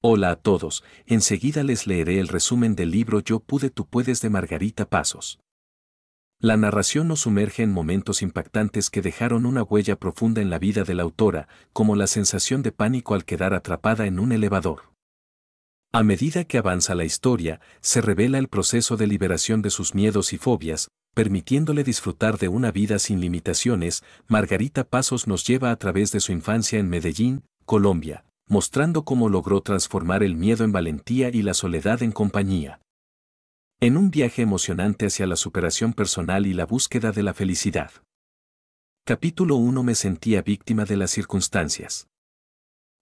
Hola a todos, enseguida les leeré el resumen del libro Yo pude, tú puedes de Margarita Pasos. La narración nos sumerge en momentos impactantes que dejaron una huella profunda en la vida de la autora, como la sensación de pánico al quedar atrapada en un elevador. A medida que avanza la historia, se revela el proceso de liberación de sus miedos y fobias, permitiéndole disfrutar de una vida sin limitaciones, Margarita Pasos nos lleva a través de su infancia en Medellín, Colombia, mostrando cómo logró transformar el miedo en valentía y la soledad en compañía. En un viaje emocionante hacia la superación personal y la búsqueda de la felicidad. Capítulo 1 Me sentía víctima de las circunstancias.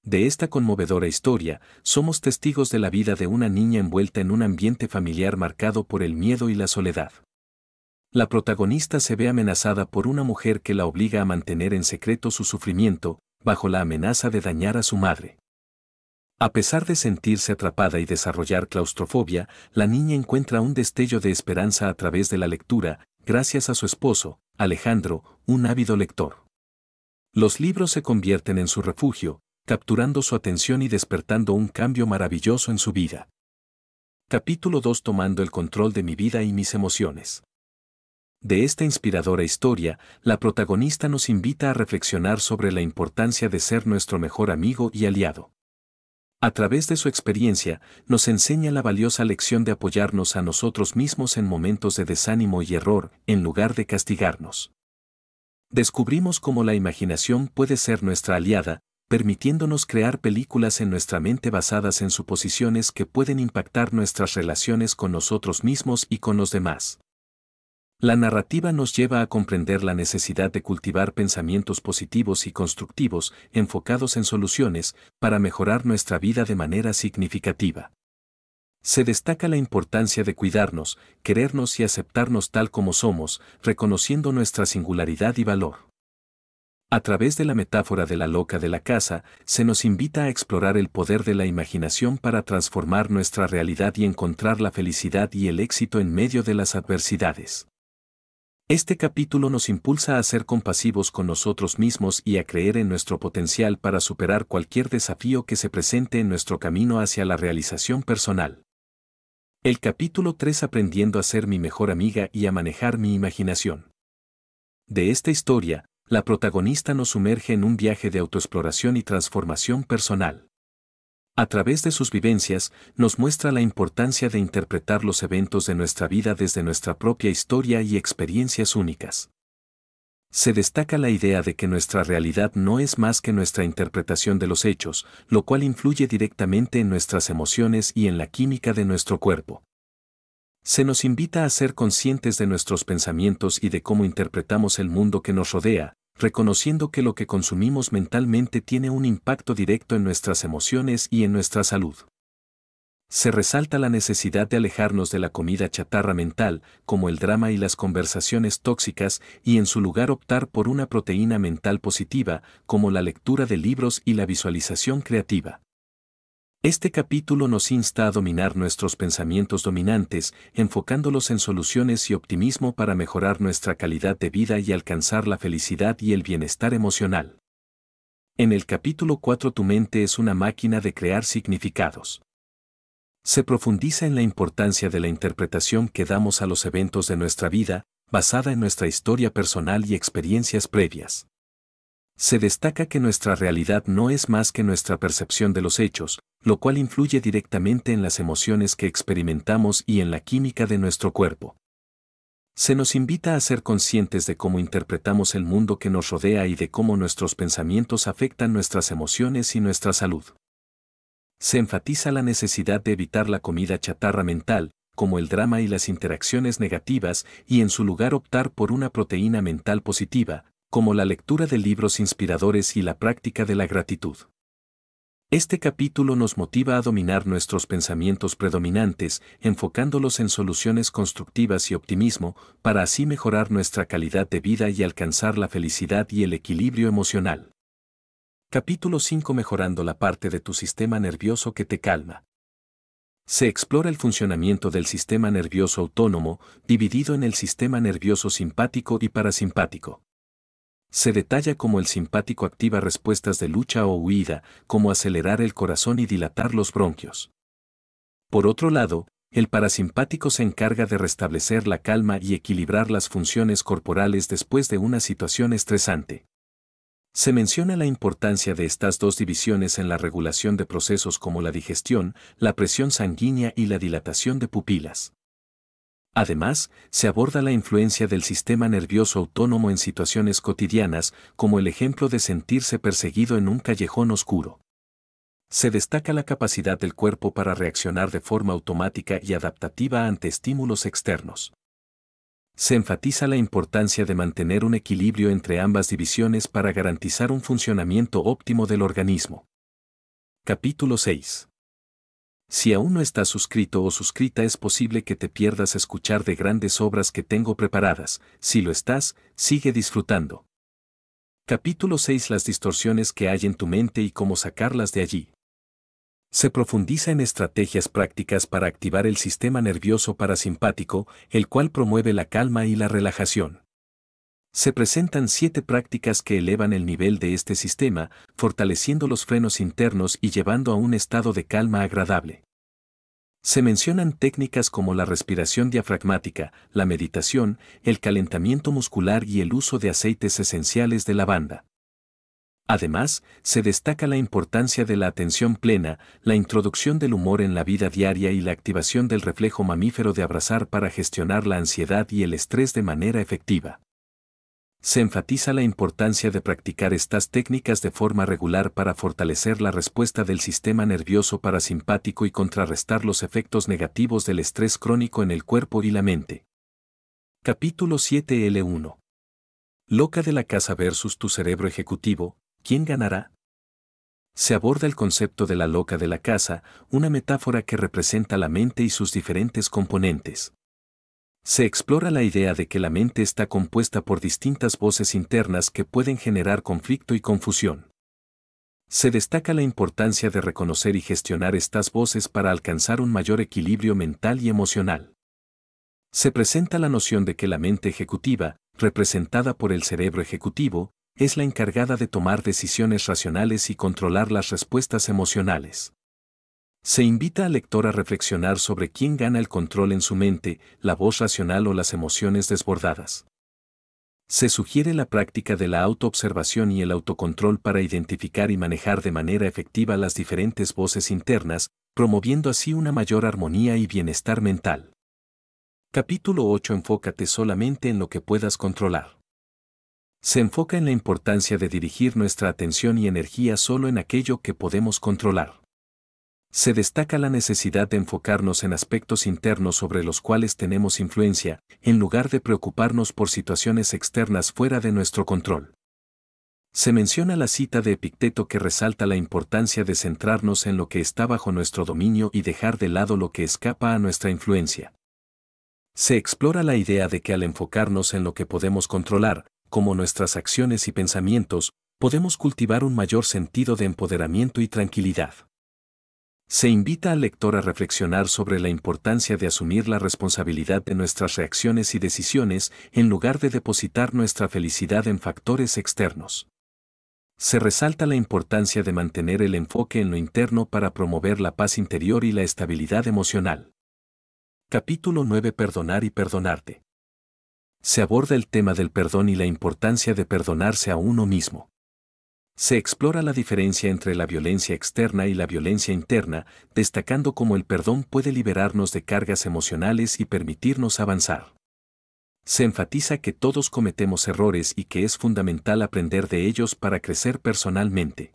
De esta conmovedora historia, somos testigos de la vida de una niña envuelta en un ambiente familiar marcado por el miedo y la soledad. La protagonista se ve amenazada por una mujer que la obliga a mantener en secreto su sufrimiento, bajo la amenaza de dañar a su madre. A pesar de sentirse atrapada y desarrollar claustrofobia, la niña encuentra un destello de esperanza a través de la lectura, gracias a su esposo, Alejandro, un ávido lector. Los libros se convierten en su refugio, capturando su atención y despertando un cambio maravilloso en su vida. Capítulo 2 Tomando el control de mi vida y mis emociones. De esta inspiradora historia, la protagonista nos invita a reflexionar sobre la importancia de ser nuestro mejor amigo y aliado. A través de su experiencia, nos enseña la valiosa lección de apoyarnos a nosotros mismos en momentos de desánimo y error, en lugar de castigarnos. Descubrimos cómo la imaginación puede ser nuestra aliada, permitiéndonos crear películas en nuestra mente basadas en suposiciones que pueden impactar nuestras relaciones con nosotros mismos y con los demás. La narrativa nos lleva a comprender la necesidad de cultivar pensamientos positivos y constructivos enfocados en soluciones para mejorar nuestra vida de manera significativa. Se destaca la importancia de cuidarnos, querernos y aceptarnos tal como somos, reconociendo nuestra singularidad y valor. A través de la metáfora de la loca de la casa, se nos invita a explorar el poder de la imaginación para transformar nuestra realidad y encontrar la felicidad y el éxito en medio de las adversidades. Este capítulo nos impulsa a ser compasivos con nosotros mismos y a creer en nuestro potencial para superar cualquier desafío que se presente en nuestro camino hacia la realización personal. El capítulo 3 Aprendiendo a ser mi mejor amiga y a manejar mi imaginación. De esta historia, la protagonista nos sumerge en un viaje de autoexploración y transformación personal. A través de sus vivencias, nos muestra la importancia de interpretar los eventos de nuestra vida desde nuestra propia historia y experiencias únicas. Se destaca la idea de que nuestra realidad no es más que nuestra interpretación de los hechos, lo cual influye directamente en nuestras emociones y en la química de nuestro cuerpo. Se nos invita a ser conscientes de nuestros pensamientos y de cómo interpretamos el mundo que nos rodea, reconociendo que lo que consumimos mentalmente tiene un impacto directo en nuestras emociones y en nuestra salud. Se resalta la necesidad de alejarnos de la comida chatarra mental, como el drama y las conversaciones tóxicas, y en su lugar optar por una proteína mental positiva, como la lectura de libros y la visualización creativa. Este capítulo nos insta a dominar nuestros pensamientos dominantes, enfocándolos en soluciones y optimismo para mejorar nuestra calidad de vida y alcanzar la felicidad y el bienestar emocional. En el capítulo 4 tu mente es una máquina de crear significados. Se profundiza en la importancia de la interpretación que damos a los eventos de nuestra vida, basada en nuestra historia personal y experiencias previas. Se destaca que nuestra realidad no es más que nuestra percepción de los hechos, lo cual influye directamente en las emociones que experimentamos y en la química de nuestro cuerpo. Se nos invita a ser conscientes de cómo interpretamos el mundo que nos rodea y de cómo nuestros pensamientos afectan nuestras emociones y nuestra salud. Se enfatiza la necesidad de evitar la comida chatarra mental, como el drama y las interacciones negativas, y en su lugar optar por una proteína mental positiva, como la lectura de libros inspiradores y la práctica de la gratitud. Este capítulo nos motiva a dominar nuestros pensamientos predominantes, enfocándolos en soluciones constructivas y optimismo, para así mejorar nuestra calidad de vida y alcanzar la felicidad y el equilibrio emocional. Capítulo 5 Mejorando la parte de tu sistema nervioso que te calma. Se explora el funcionamiento del sistema nervioso autónomo, dividido en el sistema nervioso simpático y parasimpático. Se detalla cómo el simpático activa respuestas de lucha o huida, como acelerar el corazón y dilatar los bronquios. Por otro lado, el parasimpático se encarga de restablecer la calma y equilibrar las funciones corporales después de una situación estresante. Se menciona la importancia de estas dos divisiones en la regulación de procesos como la digestión, la presión sanguínea y la dilatación de pupilas. Además, se aborda la influencia del sistema nervioso autónomo en situaciones cotidianas, como el ejemplo de sentirse perseguido en un callejón oscuro. Se destaca la capacidad del cuerpo para reaccionar de forma automática y adaptativa ante estímulos externos. Se enfatiza la importancia de mantener un equilibrio entre ambas divisiones para garantizar un funcionamiento óptimo del organismo. Capítulo 6. Si aún no estás suscrito o suscrita es posible que te pierdas escuchar de grandes obras que tengo preparadas, si lo estás, sigue disfrutando. Capítulo 6 Las distorsiones que hay en tu mente y cómo sacarlas de allí. Se profundiza en estrategias prácticas para activar el sistema nervioso parasimpático, el cual promueve la calma y la relajación. Se presentan siete prácticas que elevan el nivel de este sistema, fortaleciendo los frenos internos y llevando a un estado de calma agradable. Se mencionan técnicas como la respiración diafragmática, la meditación, el calentamiento muscular y el uso de aceites esenciales de lavanda. Además, se destaca la importancia de la atención plena, la introducción del humor en la vida diaria y la activación del reflejo mamífero de abrazar para gestionar la ansiedad y el estrés de manera efectiva se enfatiza la importancia de practicar estas técnicas de forma regular para fortalecer la respuesta del sistema nervioso parasimpático y contrarrestar los efectos negativos del estrés crónico en el cuerpo y la mente. Capítulo 7L1 Loca de la casa versus tu cerebro ejecutivo, ¿quién ganará? Se aborda el concepto de la loca de la casa, una metáfora que representa la mente y sus diferentes componentes. Se explora la idea de que la mente está compuesta por distintas voces internas que pueden generar conflicto y confusión. Se destaca la importancia de reconocer y gestionar estas voces para alcanzar un mayor equilibrio mental y emocional. Se presenta la noción de que la mente ejecutiva, representada por el cerebro ejecutivo, es la encargada de tomar decisiones racionales y controlar las respuestas emocionales. Se invita al lector a reflexionar sobre quién gana el control en su mente, la voz racional o las emociones desbordadas. Se sugiere la práctica de la autoobservación y el autocontrol para identificar y manejar de manera efectiva las diferentes voces internas, promoviendo así una mayor armonía y bienestar mental. Capítulo 8 Enfócate solamente en lo que puedas controlar. Se enfoca en la importancia de dirigir nuestra atención y energía solo en aquello que podemos controlar se destaca la necesidad de enfocarnos en aspectos internos sobre los cuales tenemos influencia, en lugar de preocuparnos por situaciones externas fuera de nuestro control. Se menciona la cita de Epicteto que resalta la importancia de centrarnos en lo que está bajo nuestro dominio y dejar de lado lo que escapa a nuestra influencia. Se explora la idea de que al enfocarnos en lo que podemos controlar, como nuestras acciones y pensamientos, podemos cultivar un mayor sentido de empoderamiento y tranquilidad. Se invita al lector a reflexionar sobre la importancia de asumir la responsabilidad de nuestras reacciones y decisiones en lugar de depositar nuestra felicidad en factores externos. Se resalta la importancia de mantener el enfoque en lo interno para promover la paz interior y la estabilidad emocional. Capítulo 9 Perdonar y perdonarte. Se aborda el tema del perdón y la importancia de perdonarse a uno mismo. Se explora la diferencia entre la violencia externa y la violencia interna, destacando cómo el perdón puede liberarnos de cargas emocionales y permitirnos avanzar. Se enfatiza que todos cometemos errores y que es fundamental aprender de ellos para crecer personalmente.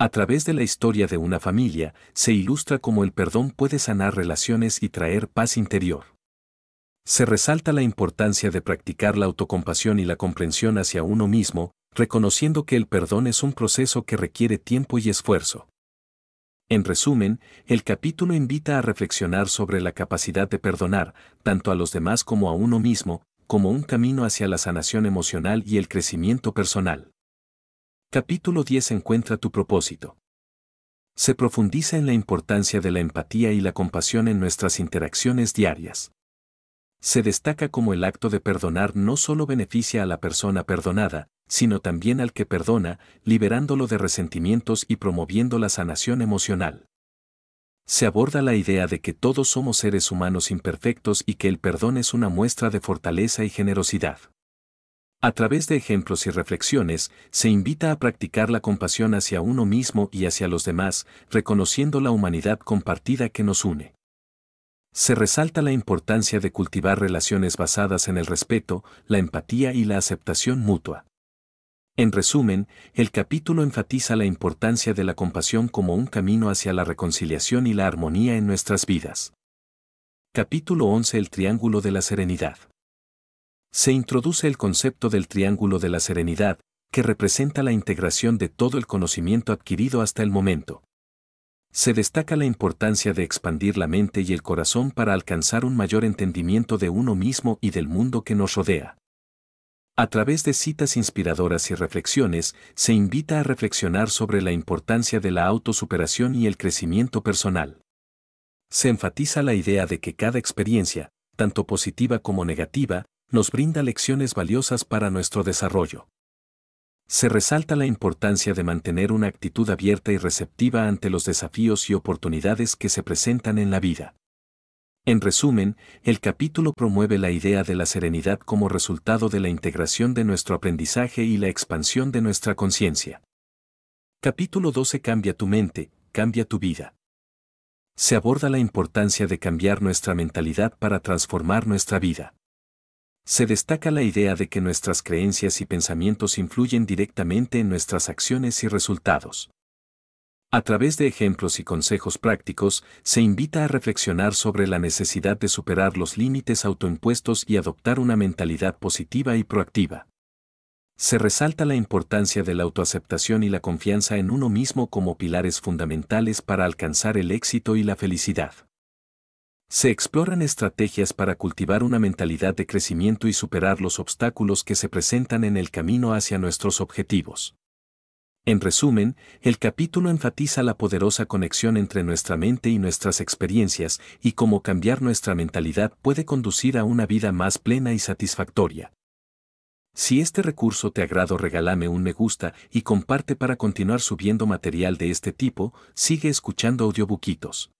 A través de la historia de una familia, se ilustra cómo el perdón puede sanar relaciones y traer paz interior. Se resalta la importancia de practicar la autocompasión y la comprensión hacia uno mismo, reconociendo que el perdón es un proceso que requiere tiempo y esfuerzo. En resumen, el capítulo invita a reflexionar sobre la capacidad de perdonar, tanto a los demás como a uno mismo, como un camino hacia la sanación emocional y el crecimiento personal. Capítulo 10 Encuentra tu propósito. Se profundiza en la importancia de la empatía y la compasión en nuestras interacciones diarias. Se destaca como el acto de perdonar no solo beneficia a la persona perdonada, sino también al que perdona, liberándolo de resentimientos y promoviendo la sanación emocional. Se aborda la idea de que todos somos seres humanos imperfectos y que el perdón es una muestra de fortaleza y generosidad. A través de ejemplos y reflexiones, se invita a practicar la compasión hacia uno mismo y hacia los demás, reconociendo la humanidad compartida que nos une. Se resalta la importancia de cultivar relaciones basadas en el respeto, la empatía y la aceptación mutua. En resumen, el capítulo enfatiza la importancia de la compasión como un camino hacia la reconciliación y la armonía en nuestras vidas. Capítulo 11 El Triángulo de la Serenidad. Se introduce el concepto del Triángulo de la Serenidad, que representa la integración de todo el conocimiento adquirido hasta el momento. Se destaca la importancia de expandir la mente y el corazón para alcanzar un mayor entendimiento de uno mismo y del mundo que nos rodea. A través de citas inspiradoras y reflexiones, se invita a reflexionar sobre la importancia de la autosuperación y el crecimiento personal. Se enfatiza la idea de que cada experiencia, tanto positiva como negativa, nos brinda lecciones valiosas para nuestro desarrollo. Se resalta la importancia de mantener una actitud abierta y receptiva ante los desafíos y oportunidades que se presentan en la vida. En resumen, el capítulo promueve la idea de la serenidad como resultado de la integración de nuestro aprendizaje y la expansión de nuestra conciencia. Capítulo 12 Cambia tu mente, cambia tu vida. Se aborda la importancia de cambiar nuestra mentalidad para transformar nuestra vida. Se destaca la idea de que nuestras creencias y pensamientos influyen directamente en nuestras acciones y resultados. A través de ejemplos y consejos prácticos, se invita a reflexionar sobre la necesidad de superar los límites autoimpuestos y adoptar una mentalidad positiva y proactiva. Se resalta la importancia de la autoaceptación y la confianza en uno mismo como pilares fundamentales para alcanzar el éxito y la felicidad. Se exploran estrategias para cultivar una mentalidad de crecimiento y superar los obstáculos que se presentan en el camino hacia nuestros objetivos. En resumen, el capítulo enfatiza la poderosa conexión entre nuestra mente y nuestras experiencias y cómo cambiar nuestra mentalidad puede conducir a una vida más plena y satisfactoria. Si este recurso te agrado regálame un me gusta y comparte para continuar subiendo material de este tipo, sigue escuchando audiobuquitos.